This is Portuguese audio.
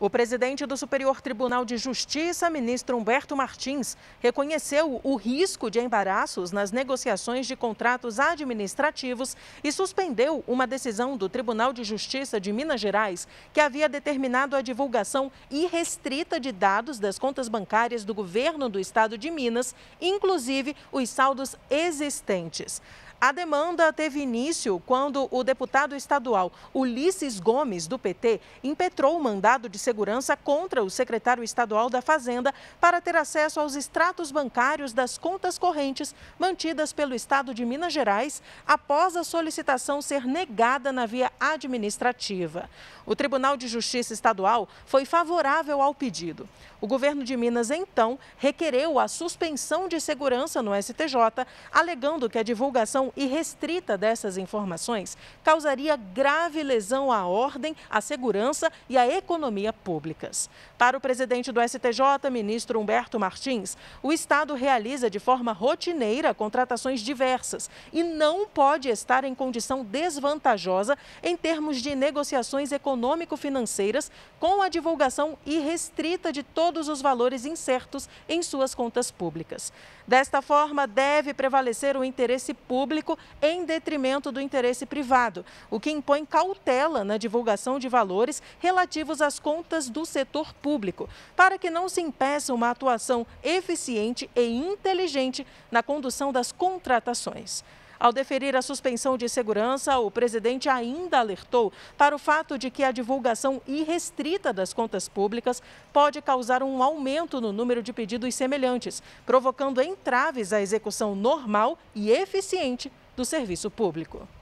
O presidente do Superior Tribunal de Justiça, ministro Humberto Martins, reconheceu o risco de embaraços nas negociações de contratos administrativos e suspendeu uma decisão do Tribunal de Justiça de Minas Gerais que havia determinado a divulgação irrestrita de dados das contas bancárias do governo do estado de Minas, inclusive os saldos existentes. A demanda teve início quando o deputado estadual Ulisses Gomes, do PT, impetrou o mandado de segurança contra o secretário estadual da Fazenda para ter acesso aos extratos bancários das contas correntes mantidas pelo Estado de Minas Gerais após a solicitação ser negada na via administrativa. O Tribunal de Justiça Estadual foi favorável ao pedido. O governo de Minas, então, requereu a suspensão de segurança no STJ, alegando que a divulgação irrestrita dessas informações causaria grave lesão à ordem, à segurança e à economia públicas. Para o presidente do STJ, ministro Humberto Martins, o Estado realiza de forma rotineira contratações diversas e não pode estar em condição desvantajosa em termos de negociações econômico-financeiras com a divulgação irrestrita de todos os valores incertos em suas contas públicas. Desta forma, deve prevalecer o interesse público em detrimento do interesse privado, o que impõe cautela na divulgação de valores relativos às contas do setor público, para que não se impeça uma atuação eficiente e inteligente na condução das contratações. Ao deferir a suspensão de segurança, o presidente ainda alertou para o fato de que a divulgação irrestrita das contas públicas pode causar um aumento no número de pedidos semelhantes, provocando entraves à execução normal e eficiente do serviço público.